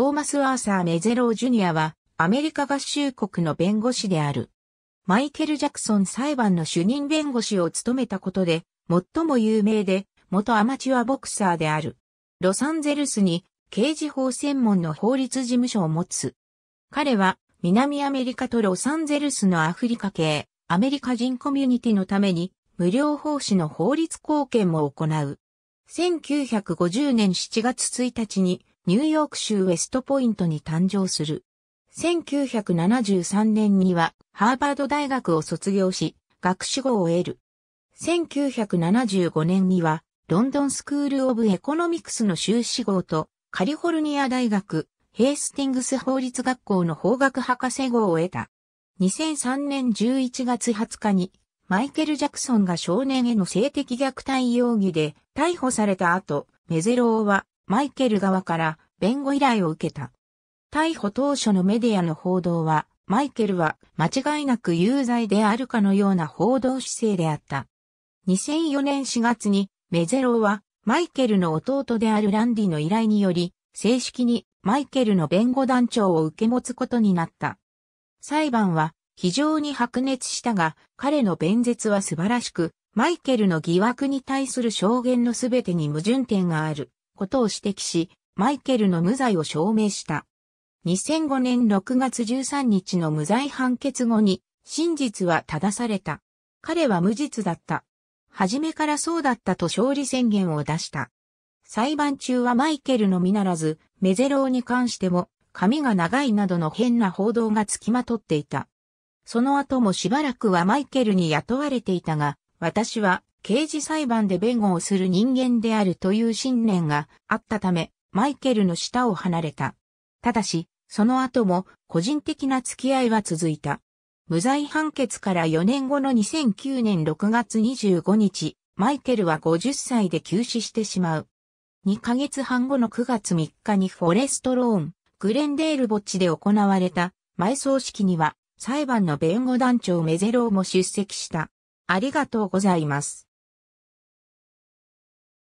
トーマス・アーサー・メゼロー・ジュニアは、アメリカ合衆国の弁護士である。マイケル・ジャクソン裁判の主任弁護士を務めたことで、最も有名で、元アマチュアボクサーである。ロサンゼルスに、刑事法専門の法律事務所を持つ。彼は、南アメリカとロサンゼルスのアフリカ系、アメリカ人コミュニティのために、無料奉仕の法律貢献も行う。1950年7月1日に、ニューヨーク州ウェストポイントに誕生する。1973年にはハーバード大学を卒業し、学士号を得る。1975年にはロンドンスクール・オブ・エコノミクスの修士号とカリフォルニア大学ヘイスティングス法律学校の法学博士号を得た。2003年11月20日にマイケル・ジャクソンが少年への性的虐待容疑で逮捕された後、メゼローはマイケル側から弁護依頼を受けた。逮捕当初のメディアの報道は、マイケルは間違いなく有罪であるかのような報道姿勢であった。2004年4月にメゼロはマイケルの弟であるランディの依頼により正式にマイケルの弁護団長を受け持つことになった。裁判は非常に白熱したが彼の弁舌は素晴らしくマイケルの疑惑に対する証言のすべてに矛盾点があることを指摘し、マイケルの無罪を証明した。2005年6月13日の無罪判決後に、真実は正された。彼は無実だった。初めからそうだったと勝利宣言を出した。裁判中はマイケルのみならず、メゼローに関しても、髪が長いなどの変な報道がつきまとっていた。その後もしばらくはマイケルに雇われていたが、私は刑事裁判で弁護をする人間であるという信念があったため、マイケルの下を離れた。ただし、その後も個人的な付き合いは続いた。無罪判決から4年後の2009年6月25日、マイケルは50歳で急死してしまう。2ヶ月半後の9月3日にフォレストローン、グレンデール墓地で行われた埋葬式には裁判の弁護団長メゼローも出席した。ありがとうございます。